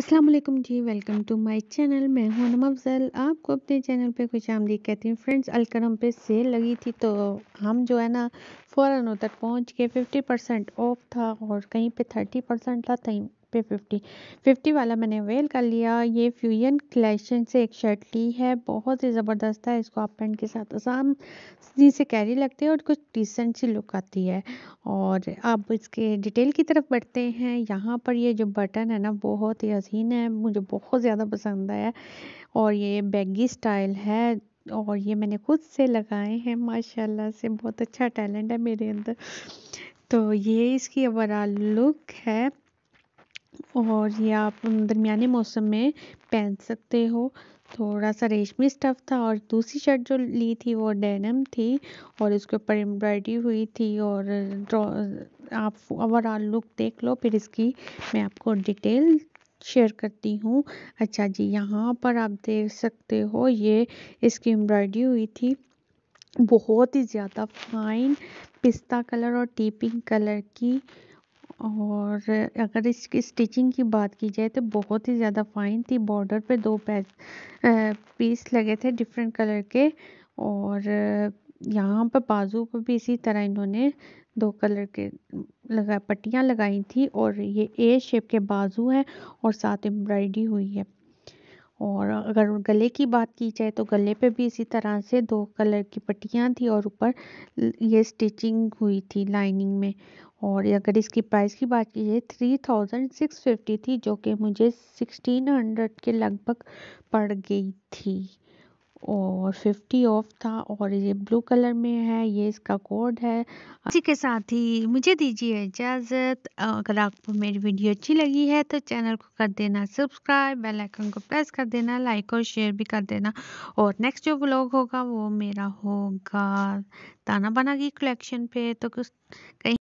अस्सलाम वालेकुम जी वेलकम टू माय चैनल मैं हूं अनम अफजल आपको अपने चैनल पे खुश आमदी कहती हूँ फ्रेंड्स अलकरम पे सेल लगी थी तो हम जो है ना फ़ौरन उधर पहुंच के 50 परसेंट ऑफ था और कहीं पे 30 परसेंट था कहीं पे फिफ्टी फिफ्टी वाला मैंने वेल कर लिया ये फ्यूजन कलेक्शन से एक शर्ट ली है बहुत ही ज़बरदस्त है इसको आप पेंट के साथ आसाम से कैरी लगती है और कुछ डिसेंट सी लुक आती है और अब इसके डिटेल की तरफ बढ़ते हैं यहाँ पर ये जो बटन है ना बहुत ही हसीन है मुझे बहुत ज़्यादा पसंद आया और ये बैगी स्टाइल है और ये मैंने खुद से लगाए हैं माशाल्लाह से बहुत अच्छा टैलेंट है मेरे अंदर तो ये इसकी ओवरऑल लुक है और ये आप दरमियाने मौसम में पहन सकते हो थोड़ा सा रेशमी स्टफ़ था और दूसरी शर्ट जो ली थी वो डेनम थी और इसके ऊपर एम्ब्रॉयडरी हुई थी और आप ओवरऑल लुक देख लो फिर इसकी मैं आपको डिटेल शेयर करती हूँ अच्छा जी यहाँ पर आप देख सकते हो ये इसकी एम्ब्रॉयडरी हुई थी बहुत ही ज़्यादा फाइन पिस्ता कलर और टीपिंग कलर की और अगर इसकी स्टिचिंग की बात की जाए तो बहुत ही ज़्यादा फाइन थी बॉर्डर पे दो पैस पीस लगे थे डिफरेंट कलर के और यहाँ पर बाजू पर भी इसी तरह इन्होंने दो कलर के लगा पट्टियाँ लगाई थी और ये ए शेप के बाजू है और साथ एम्ब्रॉयडरी हुई है और अगर गले की बात की जाए तो गले पे भी इसी तरह से दो कलर की पट्टियाँ थी और ऊपर ये स्टिचिंग हुई थी लाइनिंग में और अगर इसकी प्राइस की बात की जाए थ्री थाउजेंड सिक्स फिफ्टी थी जो कि मुझे सिक्सटीन हंड्रेड के लगभग पड़ गई थी और फिफ्टी ऑफ था और ये ब्लू कलर में है ये इसका कोड है इसी के साथ ही मुझे दीजिए इजाज़त अगर आपको मेरी वीडियो अच्छी लगी है तो चैनल को कर देना सब्सक्राइब बेल आइकन को प्रेस कर देना लाइक और शेयर भी कर देना और नेक्स्ट जो ब्लॉग होगा वो मेरा होगा ताना बाना की कलेक्शन पे तो कुछ कहीं